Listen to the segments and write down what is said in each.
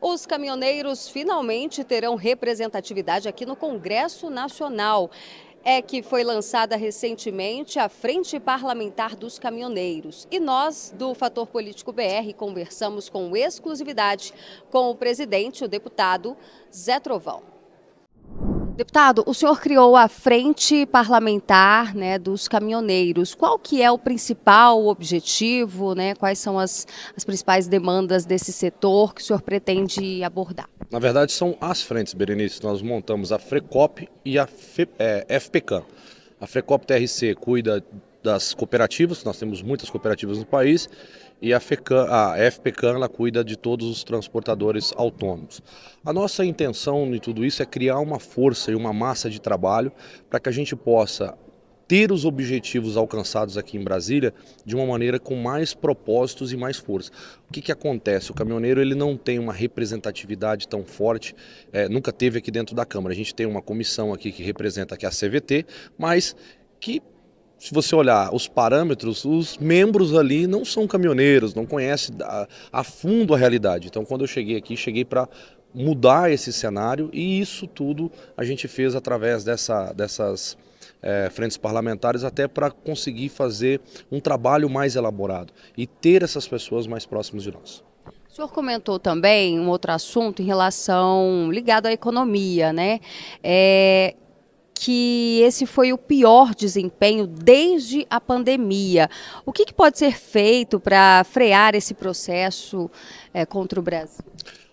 os caminhoneiros finalmente terão representatividade aqui no Congresso Nacional é que foi lançada recentemente a Frente Parlamentar dos Caminhoneiros. E nós, do Fator Político BR, conversamos com exclusividade com o presidente, o deputado Zé Trovão. Deputado, o senhor criou a Frente Parlamentar né, dos Caminhoneiros. Qual que é o principal objetivo, né, quais são as, as principais demandas desse setor que o senhor pretende abordar? Na verdade, são as frentes, Berenice. Nós montamos a FRECOP e a FPCan. É, FPCAM. A FRECOP TRC cuida das cooperativas, nós temos muitas cooperativas no país, e a, FECAM, a ela cuida de todos os transportadores autônomos. A nossa intenção em tudo isso é criar uma força e uma massa de trabalho para que a gente possa ter os objetivos alcançados aqui em Brasília de uma maneira com mais propósitos e mais força. O que, que acontece? O caminhoneiro ele não tem uma representatividade tão forte, é, nunca teve aqui dentro da Câmara. A gente tem uma comissão aqui que representa aqui é a CVT, mas que se você olhar os parâmetros, os membros ali não são caminhoneiros, não conhecem a, a fundo a realidade. Então, quando eu cheguei aqui, cheguei para mudar esse cenário e isso tudo a gente fez através dessa, dessas é, frentes parlamentares até para conseguir fazer um trabalho mais elaborado e ter essas pessoas mais próximas de nós. O senhor comentou também um outro assunto em relação ligado à economia, né? É, que esse foi o pior desempenho desde a pandemia. O que, que pode ser feito para frear esse processo é, contra o Brasil?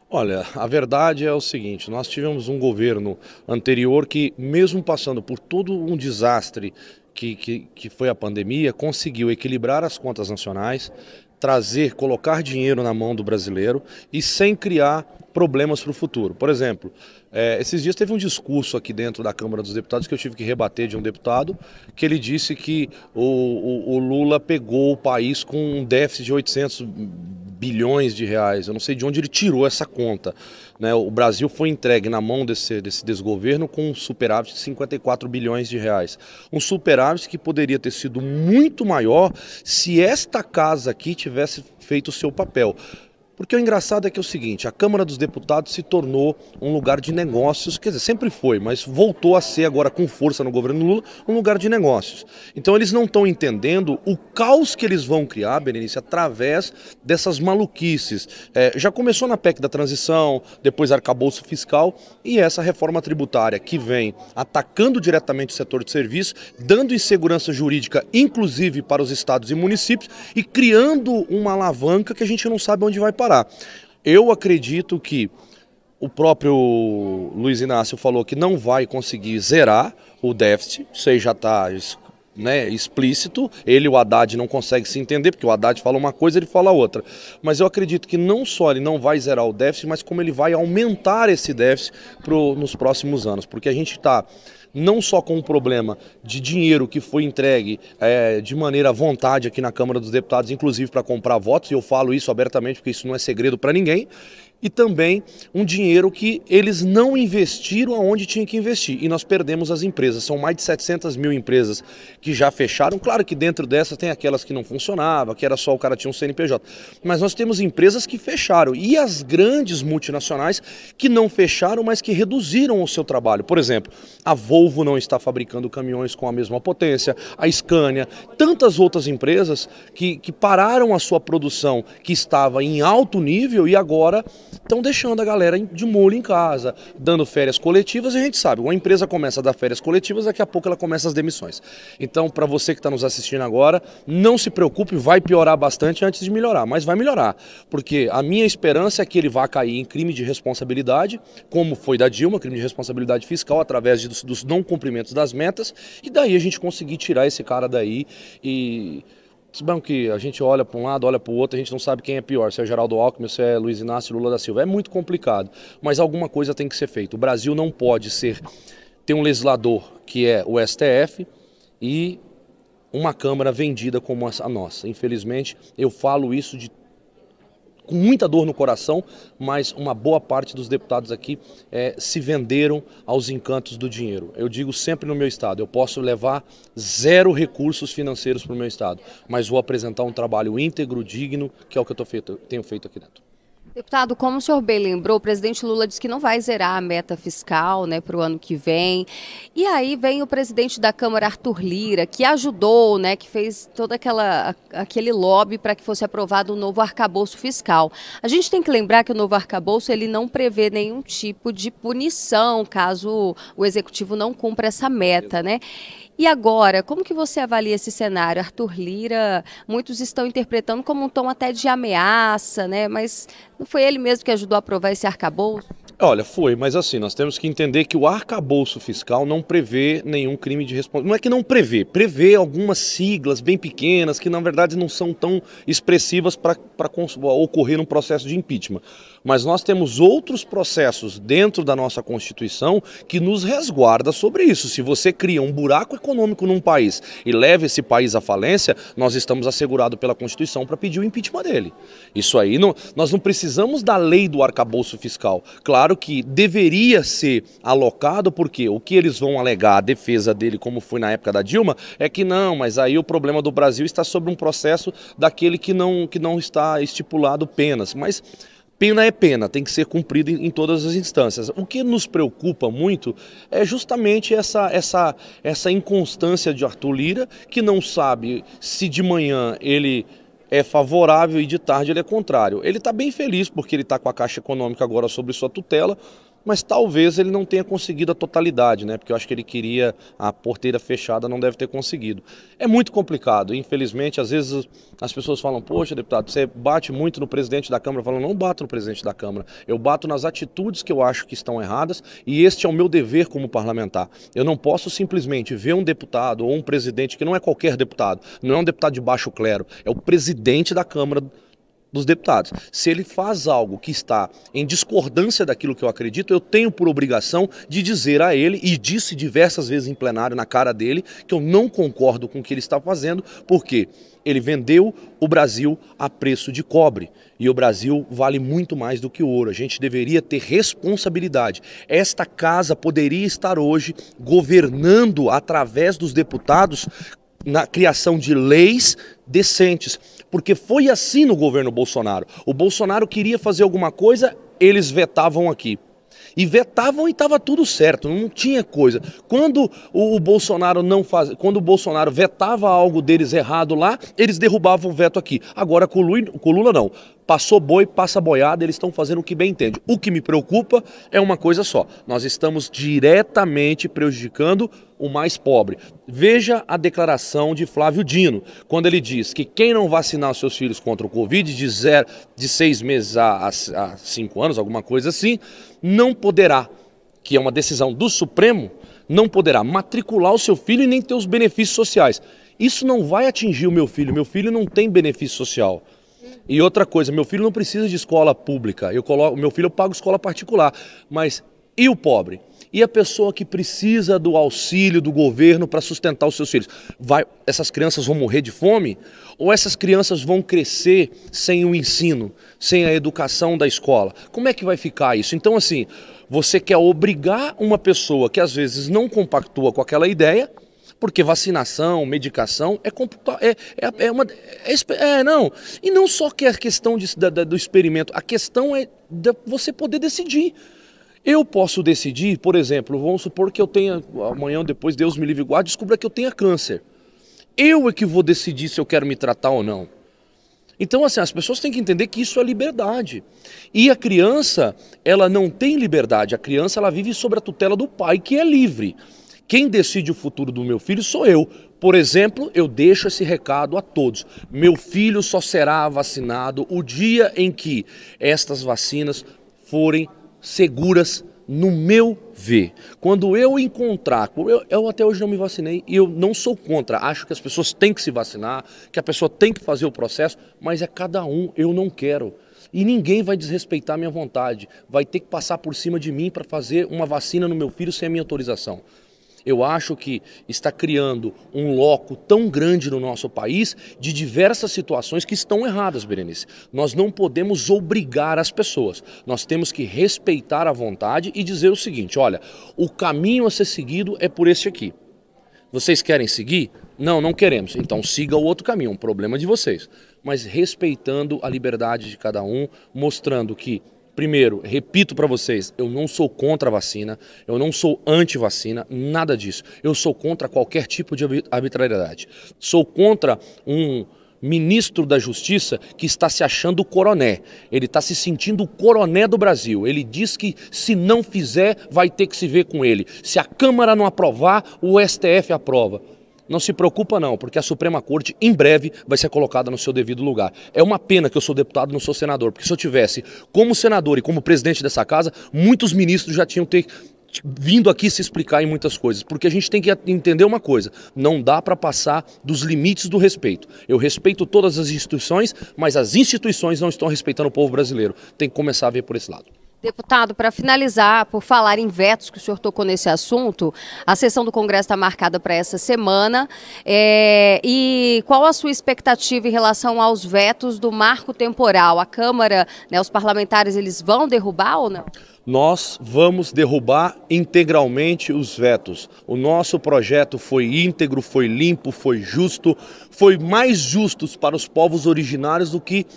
Olha, a verdade é o seguinte: nós tivemos um governo anterior que, mesmo passando por todo um desastre que, que, que foi a pandemia, conseguiu equilibrar as contas nacionais, trazer, colocar dinheiro na mão do brasileiro e sem criar problemas para o futuro. Por exemplo, é, esses dias teve um discurso aqui dentro da Câmara dos Deputados que eu tive que rebater de um deputado, que ele disse que o, o, o Lula pegou o país com um déficit de 800 bilhões de reais. Eu não sei de onde ele tirou essa conta. Né? O Brasil foi entregue na mão desse, desse desgoverno com um superávit de 54 bilhões de reais. Um superávit que poderia ter sido muito maior se esta casa aqui tivesse feito o seu papel. Porque o engraçado é que é o seguinte, a Câmara dos Deputados se tornou um lugar de negócios, quer dizer, sempre foi, mas voltou a ser agora com força no governo Lula, um lugar de negócios. Então eles não estão entendendo o caos que eles vão criar, Berenice, através dessas maluquices. É, já começou na PEC da transição, depois arcabouço fiscal e essa reforma tributária que vem atacando diretamente o setor de serviço, dando insegurança jurídica, inclusive para os estados e municípios, e criando uma alavanca que a gente não sabe onde vai parar. Eu acredito que o próprio Luiz Inácio falou que não vai conseguir zerar o déficit, isso aí já está né, explícito. Ele o Haddad não consegue se entender, porque o Haddad fala uma coisa ele fala outra. Mas eu acredito que não só ele não vai zerar o déficit, mas como ele vai aumentar esse déficit pro, nos próximos anos. Porque a gente está não só com o problema de dinheiro que foi entregue é, de maneira à vontade aqui na Câmara dos Deputados, inclusive para comprar votos, e eu falo isso abertamente porque isso não é segredo para ninguém, e também um dinheiro que eles não investiram aonde tinham que investir. E nós perdemos as empresas. São mais de 700 mil empresas que já fecharam. Claro que dentro dessas tem aquelas que não funcionavam, que era só o cara tinha um CNPJ. Mas nós temos empresas que fecharam e as grandes multinacionais que não fecharam, mas que reduziram o seu trabalho. Por exemplo, a Volvo não está fabricando caminhões com a mesma potência, a Scania, tantas outras empresas que, que pararam a sua produção que estava em alto nível e agora estão deixando a galera de molho em casa, dando férias coletivas, e a gente sabe, uma empresa começa a dar férias coletivas, daqui a pouco ela começa as demissões. Então, para você que está nos assistindo agora, não se preocupe, vai piorar bastante antes de melhorar, mas vai melhorar, porque a minha esperança é que ele vá cair em crime de responsabilidade, como foi da Dilma, crime de responsabilidade fiscal, através de, dos, dos não cumprimentos das metas, e daí a gente conseguir tirar esse cara daí e Sabemos que a gente olha para um lado, olha para o outro, a gente não sabe quem é pior, se é Geraldo Alckmin, se é Luiz Inácio Lula da Silva. É muito complicado, mas alguma coisa tem que ser feita. O Brasil não pode ser ter um legislador que é o STF e uma Câmara vendida como a nossa. Infelizmente, eu falo isso de com muita dor no coração, mas uma boa parte dos deputados aqui é, se venderam aos encantos do dinheiro. Eu digo sempre no meu estado, eu posso levar zero recursos financeiros para o meu estado, mas vou apresentar um trabalho íntegro, digno, que é o que eu feito, tenho feito aqui dentro. Deputado, como o senhor bem lembrou, o presidente Lula disse que não vai zerar a meta fiscal né, para o ano que vem. E aí vem o presidente da Câmara, Arthur Lira, que ajudou, né, que fez todo aquela, aquele lobby para que fosse aprovado o um novo arcabouço fiscal. A gente tem que lembrar que o novo arcabouço ele não prevê nenhum tipo de punição caso o executivo não cumpra essa meta. Né? E agora, como que você avalia esse cenário? Arthur Lira, muitos estão interpretando como um tom até de ameaça, né? mas não foi ele mesmo que ajudou a aprovar esse arcabouço? Olha, foi, mas assim, nós temos que entender que o arcabouço fiscal não prevê nenhum crime de responsabilidade. Não é que não prevê, prevê algumas siglas bem pequenas que, na verdade, não são tão expressivas para ocorrer um processo de impeachment. Mas nós temos outros processos dentro da nossa Constituição que nos resguarda sobre isso. Se você cria um buraco econômico num país e leva esse país à falência, nós estamos assegurados pela Constituição para pedir o impeachment dele. Isso aí, não, nós não precisamos precisamos da lei do arcabouço fiscal. Claro que deveria ser alocado, porque o que eles vão alegar, a defesa dele, como foi na época da Dilma, é que não, mas aí o problema do Brasil está sobre um processo daquele que não, que não está estipulado penas. Mas pena é pena, tem que ser cumprida em, todas as instâncias. O que nos preocupa muito é justamente essa, essa, essa inconstância de Arthur Lira, que não sabe se de manhã ele é favorável e de tarde ele é contrário. Ele está bem feliz porque ele está com a Caixa Econômica agora sobre sua tutela, mas talvez ele não tenha conseguido a totalidade, né? Porque eu acho que ele queria a porteira fechada, não deve ter conseguido. É muito complicado, infelizmente, às vezes as pessoas falam: "Poxa, deputado, você bate muito no presidente da Câmara". Falando: "Não bato no presidente da Câmara. Eu bato nas atitudes que eu acho que estão erradas e este é o meu dever como parlamentar. Eu não posso simplesmente ver um deputado ou um presidente que não é qualquer deputado, não é um deputado de baixo clero, é o presidente da Câmara dos deputados. Se ele faz algo que está em discordância daquilo que eu acredito, eu tenho por obrigação de dizer a ele, e disse diversas vezes em plenário na cara dele, que eu não concordo com o que ele está fazendo, porque ele vendeu o Brasil a preço de cobre. E o Brasil vale muito mais do que ouro. A gente deveria ter responsabilidade. Esta casa poderia estar hoje governando através dos deputados na criação de leis decentes, porque foi assim no governo Bolsonaro. O Bolsonaro queria fazer alguma coisa, eles vetavam aqui. E vetavam e estava tudo certo, não tinha coisa. Quando o Bolsonaro não faz, quando o Bolsonaro vetava algo deles errado lá, eles derrubavam o veto aqui. Agora com o Lula não. Passou boi, passa boiada, eles estão fazendo o que bem entende. O que me preocupa é uma coisa só. Nós estamos diretamente prejudicando o mais pobre. Veja a declaração de Flávio Dino, quando ele diz que quem não vacinar seus filhos contra o Covid de, zero, de seis meses a, a, a cinco anos, alguma coisa assim, não poderá, que é uma decisão do Supremo, não poderá matricular o seu filho e nem ter os benefícios sociais. Isso não vai atingir o meu filho, meu filho não tem benefício social. E outra coisa, meu filho não precisa de escola pública. Eu coloco, meu filho eu pago escola particular, mas e o pobre? E a pessoa que precisa do auxílio do governo para sustentar os seus filhos? Vai, essas crianças vão morrer de fome? Ou essas crianças vão crescer sem o ensino, sem a educação da escola? Como é que vai ficar isso? Então, assim, você quer obrigar uma pessoa que às vezes não compactua com aquela ideia porque vacinação, medicação é é, é, é uma é, é, não e não só que a é questão de, da, da, do experimento, a questão é você poder decidir. Eu posso decidir, por exemplo, vamos supor que eu tenha, amanhã depois, Deus me livre e guarde, descubra que eu tenha câncer. Eu é que vou decidir se eu quero me tratar ou não. Então, assim, as pessoas têm que entender que isso é liberdade. E a criança, ela não tem liberdade. A criança, ela vive sob a tutela do pai, que é livre. Quem decide o futuro do meu filho sou eu. Por exemplo, eu deixo esse recado a todos: meu filho só será vacinado o dia em que estas vacinas forem seguras no meu ver. Quando eu encontrar, eu, eu, até hoje não me vacinei e eu não sou contra, acho que as pessoas têm que se vacinar, que a pessoa tem que fazer o processo, mas é cada um, eu não quero. E ninguém vai desrespeitar minha vontade, vai ter que passar por cima de mim para fazer uma vacina no meu filho sem a minha autorização. Eu acho que está criando um loco tão grande no nosso país de diversas situações que estão erradas, Berenice. Nós não podemos obrigar as pessoas. Nós temos que respeitar a vontade e dizer o seguinte: olha, o caminho a ser seguido é por este aqui. Vocês querem seguir? Não, não queremos. Então siga o outro caminho, é um problema de vocês. Mas respeitando a liberdade de cada um, mostrando que Primeiro, repito para vocês, eu não sou contra a vacina, eu não sou anti-vacina, nada disso. Eu sou contra qualquer tipo de arbitrariedade. Sou contra um ministro da Justiça que está se achando o coroné. Ele está se sentindo o coroné do Brasil. Ele diz que se não fizer, vai ter que se ver com ele. Se a Câmara não aprovar, o STF aprova. Não se preocupa não, porque a Suprema Corte em breve vai ser colocada no seu devido lugar. É uma pena que eu sou deputado e não sou senador, porque se eu tivesse como senador e como presidente dessa casa, muitos ministros já tinham ter vindo aqui se explicar em muitas coisas, porque a gente tem que entender uma coisa, não dá para passar dos limites do respeito. Eu respeito todas as instituições, mas as instituições não estão respeitando o povo brasileiro. Tem que começar a ver por esse lado. Deputado, para finalizar, por falar em vetos que o senhor tocou nesse assunto, a sessão do Congresso está marcada para essa semana. É, e qual a sua expectativa em relação aos vetos do marco temporal? A Câmara, né, os parlamentares, eles vão derrubar ou não? Nós vamos derrubar integralmente os vetos. O nosso projeto foi íntegro, foi limpo, foi justo, foi mais justos para os povos originários do que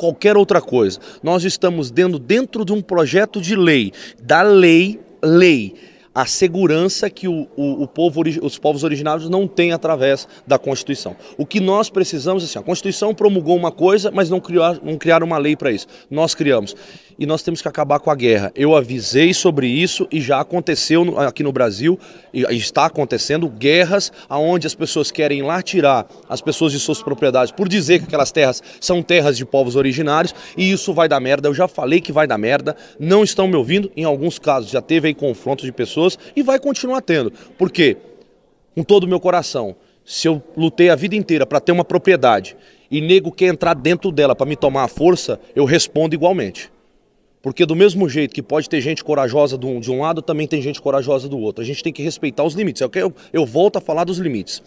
qualquer outra coisa. Nós estamos dentro, dentro de um projeto de lei, da lei, lei a segurança que o, o, o povo, os povos originários não têm através da Constituição. O que nós precisamos, assim, a Constituição promulgou uma coisa, mas não, criou, não criaram uma lei para isso. Nós criamos e nós temos que acabar com a guerra. Eu avisei sobre isso e já aconteceu aqui no Brasil, e está acontecendo guerras onde as pessoas querem lá tirar as pessoas de suas propriedades por dizer que aquelas terras são terras de povos originários e isso vai dar merda. Eu já falei que vai dar merda, não estão me ouvindo. Em alguns casos já teve aí confrontos de pessoas e vai continuar tendo. Por quê? Com todo o meu coração. Se eu lutei a vida inteira para ter uma propriedade e nego quer entrar dentro dela para me tomar a força, eu respondo igualmente. Porque do mesmo jeito que pode ter gente corajosa de um, de um lado, também tem gente corajosa do outro. A gente tem que respeitar os limites. É eu, eu, eu volto a falar dos limites.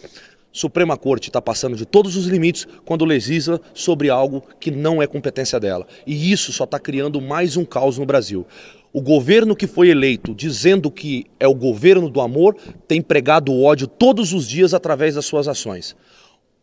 Suprema Corte está passando de todos os limites quando legisla sobre algo que não é competência dela. E isso só está criando mais um caos no Brasil. O governo que foi eleito dizendo que é o governo do amor tem pregado o ódio todos os dias através das suas ações.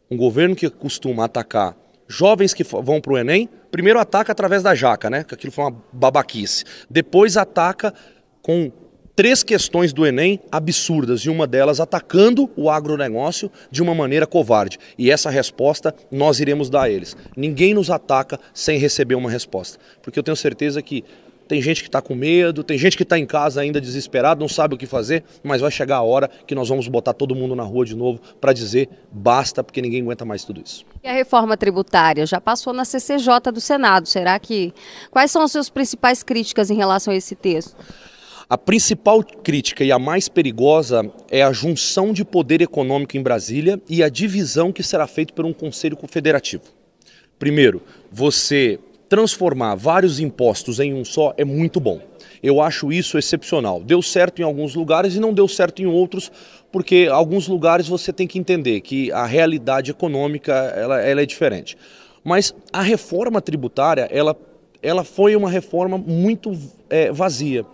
Um governo que costuma atacar Jovens que vão para o Enem, primeiro ataca através da jaca, né? Que aquilo foi uma babaquice. Depois ataca com três questões do Enem absurdas, e uma delas atacando o agronegócio de uma maneira covarde. E essa resposta nós iremos dar a eles. Ninguém nos ataca sem receber uma resposta. Porque eu tenho certeza que tem gente que está com medo, tem gente que está em casa ainda desesperado, não sabe o que fazer, mas vai chegar a hora que nós vamos botar todo mundo na rua de novo para dizer basta, porque ninguém aguenta mais tudo isso. E a reforma tributária já passou na CCJ do Senado, será que quais são as suas principais críticas em relação a esse texto? A principal crítica e a mais perigosa é a junção de poder econômico em Brasília e a divisão que será feita por um Conselho Federativo. Primeiro, você transformar vários impostos em um só é muito bom. Eu acho isso excepcional. Deu certo em alguns lugares e não deu certo em outros, porque alguns lugares você tem que entender que a realidade econômica ela, ela é diferente. Mas a reforma tributária ela, ela foi uma reforma muito é, vazia,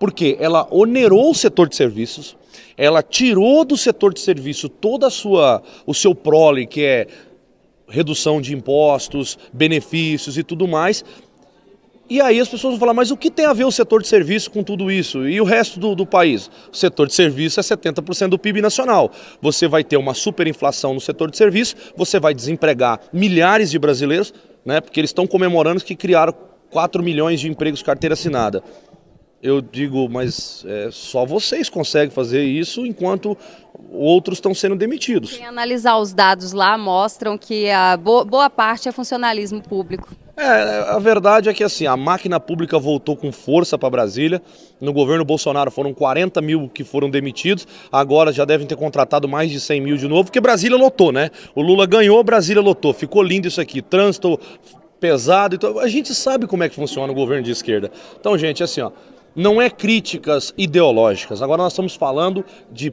porque ela onerou o setor de serviços, ela tirou do setor de serviço toda a sua o seu prole que é redução de impostos, benefícios e tudo mais. E aí as pessoas vão falar, mas o que tem a ver o setor de serviço com tudo isso? E o resto do, do país? O setor de serviço é 70% do PIB nacional. Você vai ter uma superinflação no setor de serviço, você vai desempregar milhares de brasileiros, né, porque eles estão comemorando que criaram 4 milhões de empregos carteira assinada eu digo, mas é, só vocês conseguem fazer isso enquanto outros estão sendo demitidos. Quem analisar os dados lá mostram que a bo boa parte é funcionalismo público. É, a verdade é que assim, a máquina pública voltou com força para Brasília. No governo Bolsonaro foram 40 mil que foram demitidos, agora já devem ter contratado mais de 100 mil de novo, porque Brasília lotou, né? O Lula ganhou, Brasília lotou. Ficou lindo isso aqui. Trânsito pesado. Então, a gente sabe como é que funciona o governo de esquerda. Então, gente, assim, ó, não é críticas ideológicas. Agora nós estamos falando de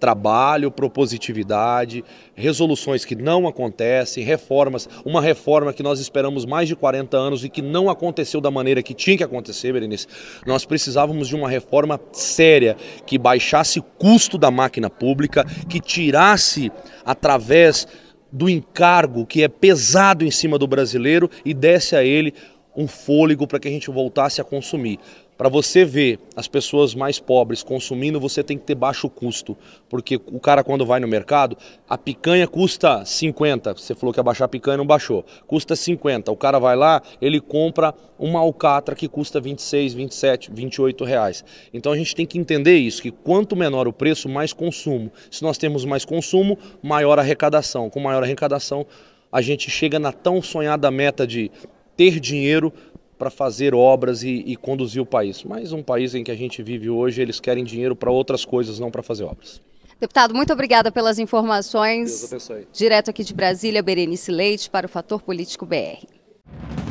trabalho, propositividade, resoluções que não acontecem, reformas, uma reforma que nós esperamos mais de 40 anos e que não aconteceu da maneira que tinha que acontecer, Berenice. Nós precisávamos de uma reforma séria que baixasse o custo da máquina pública, que tirasse através do encargo que é pesado em cima do brasileiro e desse a ele um fôlego para que a gente voltasse a consumir. Para você ver as pessoas mais pobres consumindo, você tem que ter baixo custo, porque o cara quando vai no mercado, a picanha custa 50, você falou que ia baixar a picanha, não baixou. Custa 50. O cara vai lá, ele compra uma alcatra que custa 26, 27, 28 reais. Então a gente tem que entender isso, que quanto menor o preço, mais consumo. Se nós temos mais consumo, maior arrecadação. Com maior arrecadação, a gente chega na tão sonhada meta de ter dinheiro para fazer obras e, e, conduzir o país. Mas um país em que a gente vive hoje, eles querem dinheiro para outras coisas, não para fazer obras. Deputado, muito obrigada pelas informações. Deus abençoe. Direto aqui de Brasília, Berenice Leite para o Fator Político BR.